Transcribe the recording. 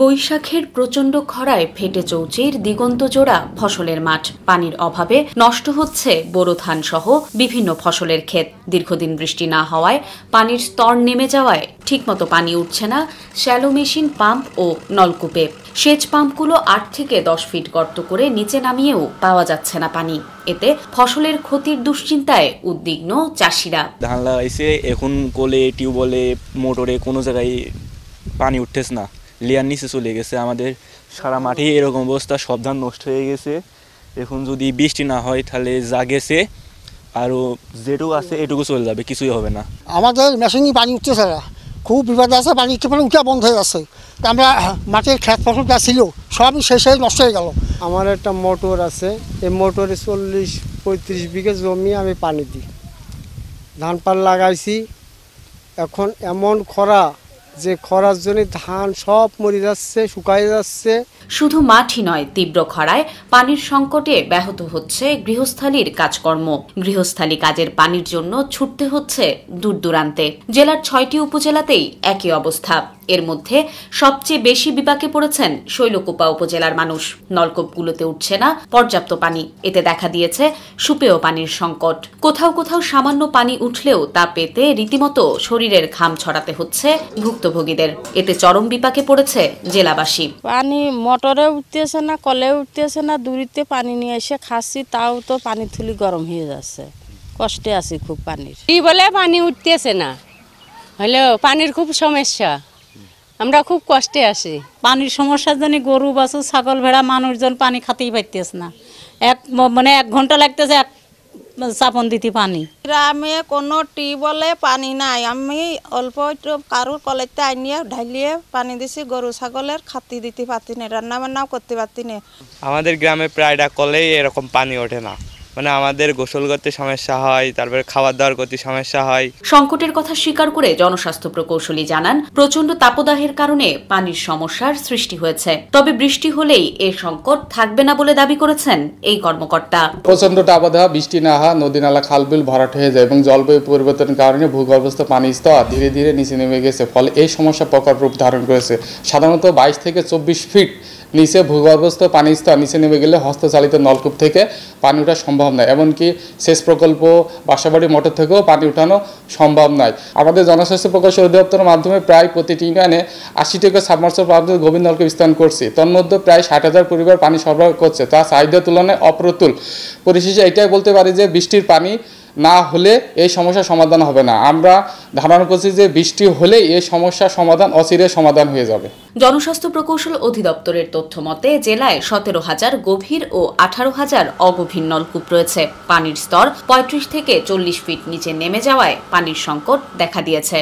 বৈশাখের প্রচণ্ড খরায় ফেটে চৌচির দিগন্ত জোড়া ফসলের মাঠ পানির অভাবে নষ্ট হচ্ছে বোরো ধান সহ বিভিন্ন ফসলের ক্ষেত দীর্ঘদিন বৃষ্টি না হওয়ায় পানির স্তর নেমে যাওয়ায় ঠিকমতো পানি উঠছে না শ্যালো মেশিন পাম্প ও নলকূপে সেচ পাম্পগুলো আট থেকে দশ ফিট গর্ত করে নিচে নামিয়েও পাওয়া যাচ্ছে না পানি এতে ফসলের ক্ষতির দুশ্চিন্তায় উদ্বিগ্ন চাষিরা ধান লাগাইছে এখন কোলে টিউবওয়েলে মোটরে কোনো জায়গায় পানি উঠতেছে না লেয়ার নিচে চলে গেছে আমাদের সারা মাঠে এরকম অবস্থা সব ধান নষ্ট হয়ে গেছে এখন যদি বৃষ্টি না হয় তাহলে যা গেছে আরও যেটুকু আছে এটুকু চলে যাবে কিছুই হবে না আমাদের মেশিনই পানি উঠতেছে না খুব বিপদ আছে পানি মানে উঠে বন্ধ হয়ে যাচ্ছে আমরা মাঠের খেত ফসল যা ছিল সবই শেষ হয়ে নষ্ট হয়ে গেল আমার একটা মোটর আছে এই মোটরে চল্লিশ পঁয়ত্রিশ বিঘে জমি আমি পানি দিই ধান পাল লাগাইছি এখন এমন খরা যে খরার জন্য ধান সব মরে যাচ্ছে শুকায় যাচ্ছে শুধু মাঠই নয় তীব্র খরায় পানির সংকটে ব্যাহত হচ্ছে গৃহস্থালির কাজকর্ম গৃহস্থালী কাজের পানির জন্য ছুটতে হচ্ছে দূর দূরান্তে জেলার ছয়টি উপজেলাতেই একই অবস্থা এর মধ্যে সবচেয়ে বেশি বিপাকে পড়েছেন শৈলকুপা উপজেলার মানুষ নলকূপগুলোতে উঠছে না পর্যাপ্ত পানি এতে দেখা দিয়েছে সুপেয় পানির সংকট কোথাও কোথাও সামান্য পানি উঠলেও তা পেতে রীতিমতো শরীরের ঘাম ছড়াতে হচ্ছে ভুক্তভোগীদের এতে চরম বিপাকে পড়েছে জেলাবাসী পানি মোটরে উঠতেছে না কলে উঠতেছে না দূরিতে পানি নিয়ে এসে খাসি তাও তো পানি থুলি গরম হয়ে যাচ্ছে কষ্টে আছি খুব পানির বলে পানি উঠতেছে না হলেও পানির খুব সমস্যা আমরা খুব কষ্টে আসি পানির সমস্যার জন্য গরু বাছু ছাগল ভেড়া মানুষজন পানি খাতেই পাইতেছে না এক মানে এক ঘন্টা লাগতেছে এক চাপন দিতে পানি গ্রামে কোনো টিউবওয়েলে পানি নাই আমি অল্প একটু কারুর কলেজতে আনিয়ে ঢালিয়ে পানি দিছি গরু ছাগলের খাতি দিতে পারতি না রান্না বান্নাও করতে পারতি না আমাদের গ্রামে প্রায়টা কলেই এরকম পানি ওঠে না মানে আমাদের গোসল করতে সমস্যা হয় তারপরে খাবার দাওয়ার করতে সমস্যা হয় সংকটের কথা স্বীকার করে জনস্বাস্থ্য প্রকৌশলী জানান প্রচন্ড তাপদাহের কারণে পানির সমস্যার সৃষ্টি হয়েছে তবে বৃষ্টি হলেই এ সংকট থাকবে না বলে দাবি করেছেন এই কর্মকর্তা প্রচন্ড তাপদাহ বৃষ্টি না হওয়া নদী নালা খালবিল ভরাট হয়ে যায় এবং জলবায়ু পরিবর্তনের কারণে ভূগর্ভস্থ পানি স্তর ধীরে ধীরে নিচে নেমে গেছে ফলে এই সমস্যা প্রকট রূপ ধারণ করেছে সাধারণত বাইশ থেকে চব্বিশ ফিট নিচে ভূগর্ভস্থ পানি স্তর নিচে নেমে গেলে হস্তচালিত নলকূপ থেকে পানি ওঠা সম্ভব নয় এমনকি সেচ প্রকল্প বাসাবাড়ি মোটর থেকেও পানি উঠানো সম্ভব নয় আমাদের জনস্বাস্থ্য প্রকল্প অধিদপ্তরের মাধ্যমে প্রায় প্রতিটি ইউনিয়নে আশি টাকা সাবমার্সল প্রাপ্ত গভীর নলকূপ স্থান করছি তন্মধ্যে প্রায় ষাট হাজার পরিবার পানি সরবরাহ করছে তা চাহিদার তুলনায় অপ্রতুল পরিশেষে এটাই বলতে পারি যে বৃষ্টির পানি না হলে এই সমস্যা সমাধান হবে না আমরা ধারণা করছি যে বৃষ্টি হলেই এই সমস্যা সমাধান অচিরে সমাধান হয়ে যাবে জনস্বাস্থ্য প্রকৌশল অধিদপ্তরের তথ্য মতে জেলায় সতেরো হাজার গভীর ও আঠারো হাজার অগভীর নলকূপ রয়েছে পানির স্তর পঁয়ত্রিশ থেকে চল্লিশ ফিট নিচে নেমে যাওয়ায় পানির সংকট দেখা দিয়েছে